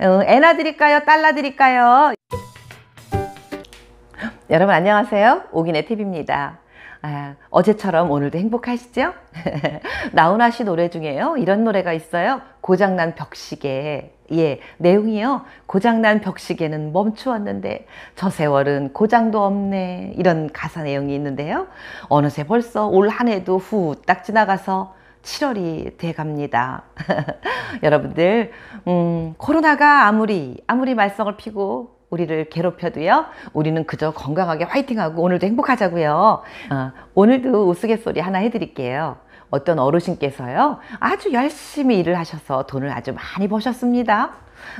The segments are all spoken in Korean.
엔화 어, 드릴까요? 달러 드릴까요? 여러분 안녕하세요. 오긴의 팁입니다. 아, 어제처럼 오늘도 행복하시죠? 나훈아 씨 노래 중에요. 이런 노래가 있어요. 고장난 벽시계. 예, 내용이요. 고장난 벽시계는 멈추었는데 저 세월은 고장도 없네. 이런 가사 내용이 있는데요. 어느새 벌써 올 한 해도 후 딱 지나가서 7월이 돼갑니다. 여러분들 음, 코로나가 아무리 아무리 말썽을 피고 우리를 괴롭혀도요 우리는 그저 건강하게 화이팅하고 오늘도 행복하자고요 어, 오늘도 우스갯소리 하나 해드릴게요 어떤 어르신께서요 아주 열심히 일을 하셔서 돈을 아주 많이 버셨습니다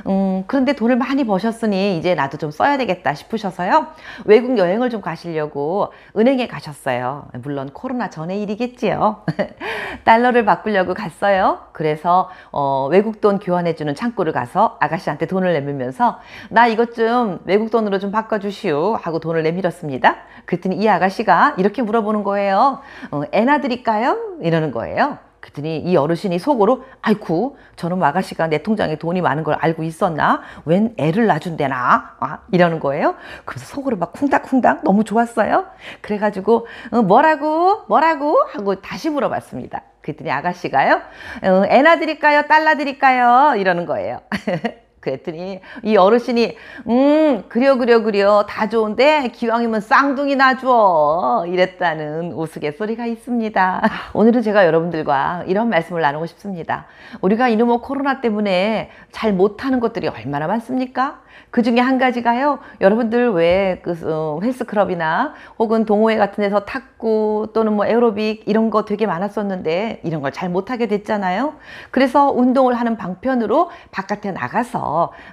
음, 그런데 돈을 많이 버셨으니 이제 나도 좀 써야 되겠다 싶으셔서요. 외국 여행을 좀 가시려고 은행에 가셨어요. 물론 코로나 전의 일이겠지요. 달러를 바꾸려고 갔어요. 그래서 어, 외국 돈 교환해주는 창구를 가서 아가씨한테 돈을 내밀면서 나 이것 좀 외국 돈으로 좀 바꿔주시오 하고 돈을 내밀었습니다. 그랬더니 이 아가씨가 이렇게 물어보는 거예요. 어, 애나 드릴까요? 이런 이러는 거예요. 그랬더니 이 어르신이 속으로 아이쿠 저놈 아가씨가 내 통장에 돈이 많은 걸 알고 있었나 웬 애를 낳아준대나 아, 이러는 거예요 그래서 속으로 막 쿵닥쿵닥 너무 좋았어요 그래가지고 어, 뭐라고 뭐라고 하고 다시 물어봤습니다 그랬더니 아가씨가요 어, 애나 드릴까요 딸라 드릴까요 이러는 거예요 그랬더니 이 어르신이 음 그려 그려 그려 다 좋은데 기왕이면 쌍둥이나 줘 이랬다는 우스갯소리가 있습니다 오늘은 제가 여러분들과 이런 말씀을 나누고 싶습니다 우리가 이놈의 코로나 때문에 잘 못하는 것들이 얼마나 많습니까 그 중에 한 가지가요 여러분들 왜그 어, 헬스클럽이나 혹은 동호회 같은 데서 탁구 또는 뭐 에어로빅 이런 거 되게 많았었는데 이런 걸 잘 못하게 됐잖아요 그래서 운동을 하는 방편으로 바깥에 나가서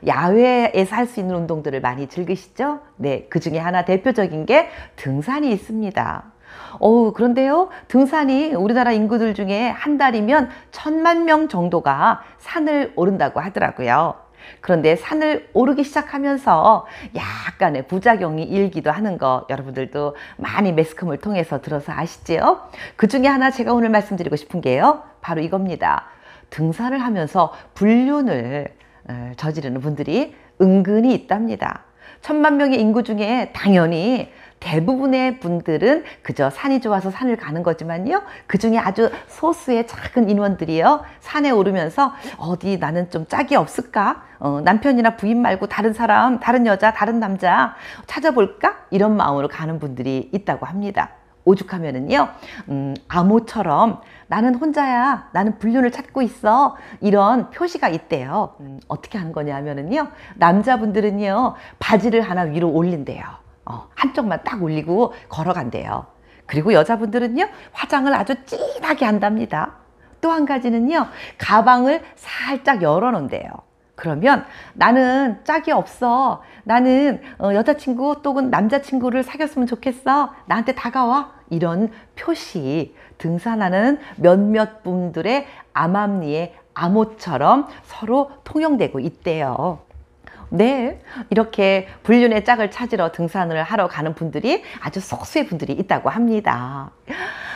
야외에서 할 수 있는 운동들을 많이 즐기시죠? 네, 그 중에 하나 대표적인 게 등산이 있습니다. 어 그런데요, 등산이 우리나라 인구들 중에 한 달이면 천만 명 정도가 산을 오른다고 하더라고요. 그런데 산을 오르기 시작하면서 약간의 부작용이 일기도 하는 거 여러분들도 많이 매스컴을 통해서 들어서 아시지요? 그 중에 하나 제가 오늘 말씀드리고 싶은 게요. 바로 이겁니다. 등산을 하면서 불륜을 어, 저지르는 분들이 은근히 있답니다. 천만 명의 인구 중에 당연히 대부분의 분들은 그저 산이 좋아서 산을 가는 거지만요. 그 중에 아주 소수의 작은 인원들이요. 산에 오르면서 어디 나는 좀 짝이 없을까? 어, 남편이나 부인 말고 다른 사람, 다른 여자, 다른 남자 찾아볼까? 이런 마음으로 가는 분들이 있다고 합니다. 오죽하면은요 음, 암호처럼 나는 혼자야 나는 불륜을 찾고 있어 이런 표시가 있대요 음, 어떻게 하는 거냐 면은요 남자분들은요 바지를 하나 위로 올린대요 어, 한쪽만 딱 올리고 걸어간대요 그리고 여자분들은요 화장을 아주 진하게 한답니다 또 한 가지는요 가방을 살짝 열어놓은대요 그러면 나는 짝이 없어. 나는 어, 여자친구 또는 남자친구를 사귀었으면 좋겠어. 나한테 다가와. 이런 표시, 등산하는 몇몇 분들의 암암리의 암호처럼 서로 통용되고 있대요. 네, 이렇게 불륜의 짝을 찾으러 등산을 하러 가는 분들이 아주 소수의 분들이 있다고 합니다.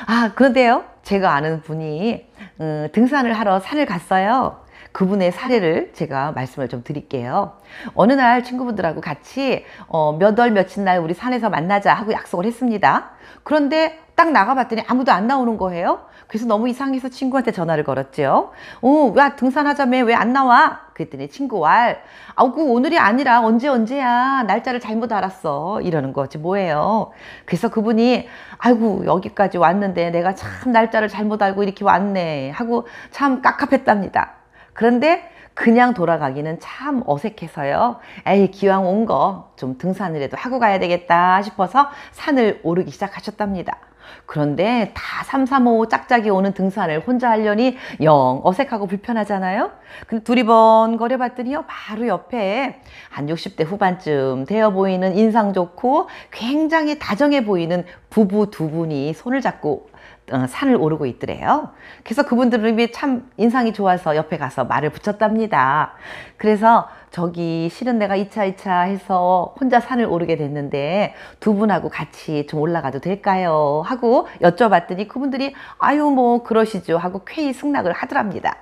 아, 그런데요, 제가 아는 분이 음, 등산을 하러 산을 갔어요. 그분의 사례를 제가 말씀을 좀 드릴게요. 어느 날 친구분들하고 같이 어, 몇 월 며칠 날 우리 산에서 만나자 하고 약속을 했습니다. 그런데 딱 나가봤더니 아무도 안 나오는 거예요. 그래서 너무 이상해서 친구한테 전화를 걸었죠. 어, 야 등산하자며 왜 안 나와? 그랬더니 친구 와 아우 그 오늘이 아니라 언제 언제야 날짜를 잘못 알았어 이러는 거지 뭐예요. 그래서 그분이 아이고 여기까지 왔는데 내가 참 날짜를 잘못 알고 이렇게 왔네 하고 참 깝깝했답니다. 그런데 그냥 돌아가기는 참 어색해서요. 에이 기왕 온 거 좀등산을해도 하고 가야 되겠다 싶어서 산을 오르기 시작하셨답니다. 그런데 다 삼삼오오 짝짝이 오는 등산을 혼자 하려니 영 어색하고 불편하잖아요. 근데 두리번거려 봤더니요. 바로 옆에 한 60대 후반쯤 되어 보이는 인상 좋고 굉장히 다정해 보이는 부부 두 분이 손을 잡고 어, 산을 오르고 있더래요. 그래서 그분들이 참 인상이 좋아서 옆에 가서 말을 붙였답니다. 그래서 저기 실은 내가 2차 2차 해서 혼자 산을 오르게 됐는데 두 분하고 같이 좀 올라가도 될까요? 하고 여쭤봤더니 그분들이 아유 뭐 그러시죠 하고 쾌히 승낙을 하더랍니다.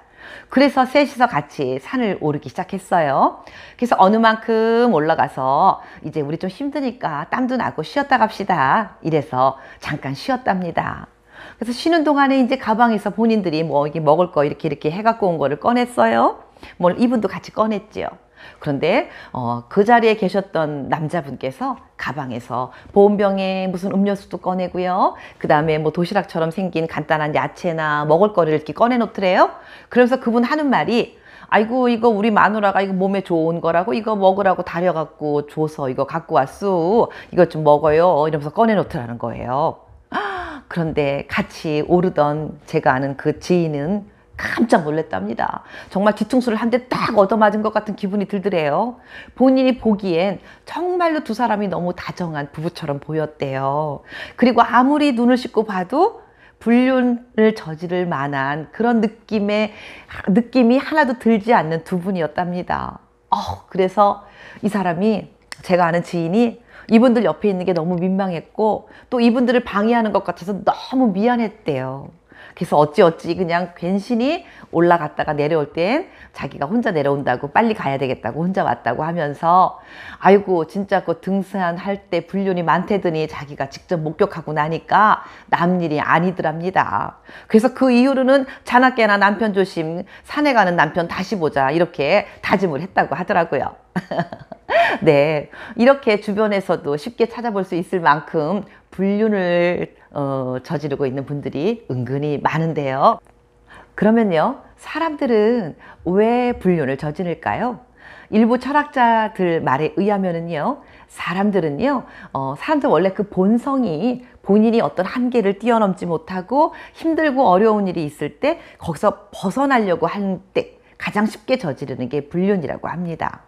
그래서 셋이서 같이 산을 오르기 시작했어요. 그래서 어느 만큼 올라가서 이제 우리 좀 힘드니까 땀도 나고 쉬었다 갑시다. 이래서 잠깐 쉬었답니다. 그래서 쉬는 동안에 이제 가방에서 본인들이 뭐 이게 먹을 거 이렇게 이렇게 해갖고 온 거를 꺼냈어요. 뭘 이분도 같이 꺼냈지요. 그런데 어, 그 자리에 계셨던 남자분께서 가방에서 보온병에 무슨 음료수도 꺼내고요. 그 다음에 뭐 도시락처럼 생긴 간단한 야채나 먹을거리를 이렇게 꺼내놓더래요. 그러면서 그분 하는 말이 아이고 이거 우리 마누라가 이거 몸에 좋은 거라고 이거 먹으라고 다려갖고 줘서 이거 갖고 왔어. 이거좀 먹어요. 이러면서 꺼내놓더라는 거예요. 그런데 같이 오르던 제가 아는 그 지인은 깜짝 놀랐답니다 정말 뒤통수를 한 대 딱 얻어맞은 것 같은 기분이 들더래요. 본인이 보기엔 정말로 두 사람이 너무 다정한 부부처럼 보였대요. 그리고 아무리 눈을 씻고 봐도 불륜을 저지를 만한 그런 느낌의 느낌이 하나도 들지 않는 두 분이었답니다. 어, 그래서 이 사람이 제가 아는 지인이 이분들 옆에 있는 게 너무 민망했고 또 이분들을 방해하는 것 같아서 너무 미안했대요. 그래서 어찌어찌 그냥 괜신리 올라갔다가 내려올 땐 자기가 혼자 내려온다고 빨리 가야 되겠다고 혼자 왔다고 하면서 아이고 진짜 그 등산할 때 불륜이 많대더니 자기가 직접 목격하고 나니까 남일이 아니더랍니다. 그래서 그 이후로는 자나깨나 남편 조심 산에 가는 남편 다시 보자 이렇게 다짐을 했다고 하더라고요. 네 이렇게 주변에서도 쉽게 찾아볼 수 있을 만큼 불륜을 어, 저지르고 있는 분들이 은근히 많은데요. 그러면요, 사람들은 왜 불륜을 저지를까요? 일부 철학자들 말에 의하면은요, 사람들은요, 어, 사람들 원래 그 본성이 본인이 어떤 한계를 뛰어넘지 못하고 힘들고 어려운 일이 있을 때 거기서 벗어나려고 할 때 가장 쉽게 저지르는 게 불륜이라고 합니다.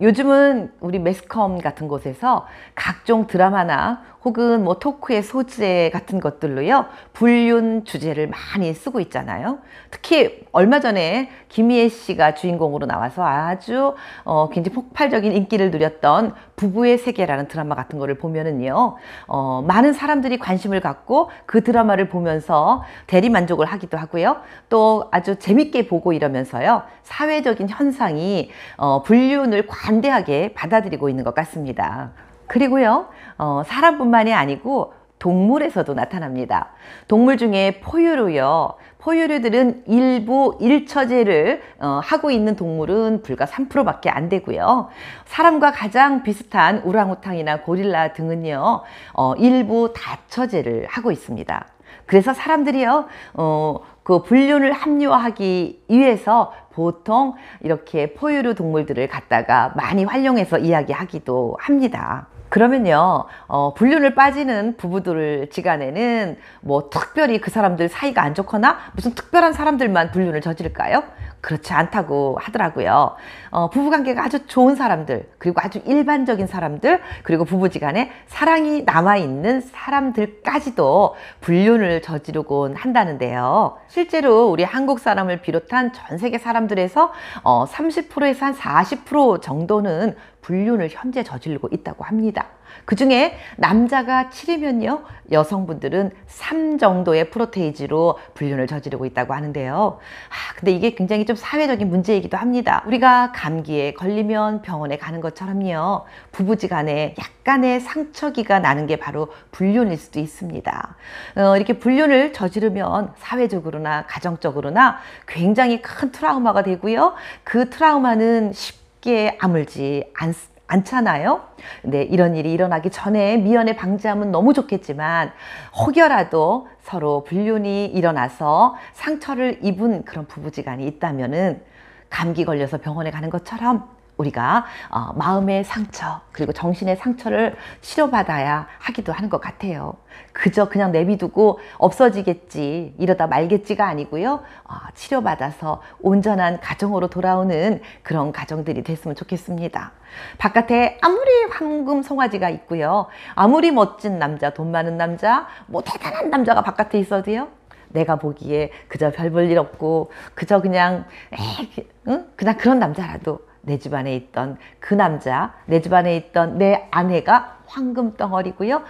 요즘은 우리 매스컴 같은 곳에서 각종 드라마나 혹은 뭐 토크의 소재 같은 것들로요 불륜 주제를 많이 쓰고 있잖아요 특히 얼마 전에 김희애 씨가 주인공으로 나와서 아주 어, 굉장히 폭발적인 인기를 누렸던 부부의 세계라는 드라마 같은 거를 보면은요 어, 많은 사람들이 관심을 갖고 그 드라마를 보면서 대리만족을 하기도 하고요 또 아주 재밌게 보고 이러면서요 사회적인 현상이 어, 불륜을 관대하게 받아들이고 있는 것 같습니다 그리고요, 어, 사람뿐만이 아니고 동물에서도 나타납니다. 동물 중에 포유류요. 포유류들은 일부 일처제를 어, 하고 있는 동물은 불과 3%밖에 안 되고요. 사람과 가장 비슷한 우랑우탕이나 고릴라 등은요. 어, 일부 다처제를 하고 있습니다. 그래서 사람들이요. 어, 그 분류를 합리화하기 위해서 보통 이렇게 포유류 동물들을 갖다가 많이 활용해서 이야기하기도 합니다. 그러면요 어, 불륜을 빠지는 부부들 지간에는 뭐 특별히 그 사람들 사이가 안 좋거나 무슨 특별한 사람들만 불륜을 저질까요? 그렇지 않다고 하더라고요. 어, 부부관계가 아주 좋은 사람들, 그리고 아주 일반적인 사람들, 그리고 부부지간에 사랑이 남아있는 사람들까지도 불륜을 저지르곤 한다는데요. 실제로 우리 한국 사람을 비롯한 전 세계 사람들에서 어, 30%에서 한 40% 정도는 불륜을 현재 저지르고 있다고 합니다. 그 중에 남자가 7이면요 여성분들은 3 정도의 프로테이지로 불륜을 저지르고 있다고 하는데요 아, 근데 이게 굉장히 좀 사회적인 문제이기도 합니다 우리가 감기에 걸리면 병원에 가는 것처럼요 부부지간에 약간의 상처기가 나는 게 바로 불륜일 수도 있습니다 어, 이렇게 불륜을 저지르면 사회적으로나 가정적으로나 굉장히 큰 트라우마가 되고요 그 트라우마는 쉽게 아물지 않습니다 않잖아요. 근데 이런 일이 일어나기 전에 미연에 방지하면 너무 좋겠지만 혹여라도 서로 불륜이 일어나서 상처를 입은 그런 부부지간이 있다면은 감기 걸려서 병원에 가는 것처럼 우리가 어, 마음의 상처 그리고 정신의 상처를 치료받아야 하기도 하는 것 같아요. 그저 그냥 내비두고 없어지겠지 이러다 말겠지가 아니고요. 어, 치료받아서 온전한 가정으로 돌아오는 그런 가정들이 됐으면 좋겠습니다. 바깥에 아무리 황금 송아지가 있고요. 아무리 멋진 남자 돈 많은 남자 뭐 대단한 남자가 바깥에 있어도요. 내가 보기에 그저 별 볼 일 없고 그저 그냥 에이, 응? 그냥 그런 남자라도 내 집안에 있던 그 남자, 내 집안에 있던 내 아내가 황금 덩어리고요.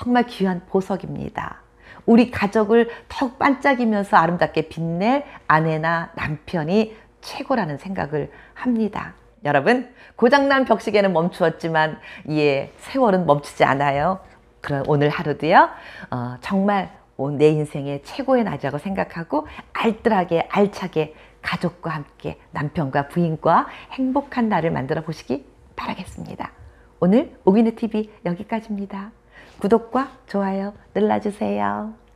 정말 귀한 보석입니다. 우리 가족을 더욱 반짝이면서 아름답게 빛낼 아내나 남편이 최고라는 생각을 합니다. 여러분 고장난 벽시계는 멈추었지만 예 세월은 멈추지 않아요. 그럼 오늘 하루도요 어, 정말 내 인생의 최고의 날이라고 생각하고 알뜰하게 알차게 가족과 함께 남편과 부인과 행복한 날을 만들어 보시기 바라겠습니다. 오늘 오기네 TV 여기까지입니다. 구독과 좋아요 눌러주세요.